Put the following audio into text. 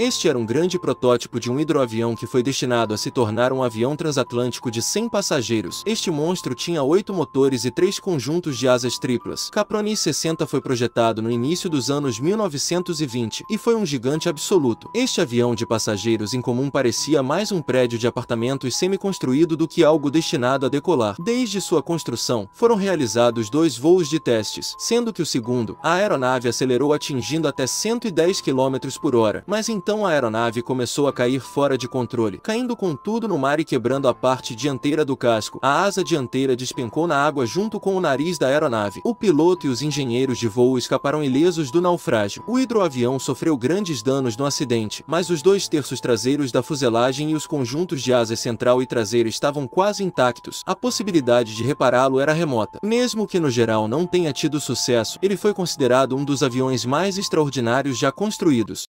Este era um grande protótipo de um hidroavião que foi destinado a se tornar um avião transatlântico de 100 passageiros. Este monstro tinha oito motores e três conjuntos de asas triplas. Caproni 60 foi projetado no início dos anos 1920 e foi um gigante absoluto. Este avião de passageiros incomum parecia mais um prédio de apartamentos semi-construído do que algo destinado a decolar. Desde sua construção, foram realizados dois voos de testes, sendo que o segundo, a aeronave acelerou atingindo até 110 km por hora, mas em então, então a aeronave começou a cair fora de controle, caindo com tudo no mar e quebrando a parte dianteira do casco. A asa dianteira despencou na água junto com o nariz da aeronave. O piloto e os engenheiros de voo escaparam ilesos do naufrágio. O hidroavião sofreu grandes danos no acidente, mas os dois terços traseiros da fuselagem e os conjuntos de asa central e traseira estavam quase intactos. A possibilidade de repará-lo era remota. Mesmo que no geral não tenha tido sucesso, ele foi considerado um dos aviões mais extraordinários já construídos.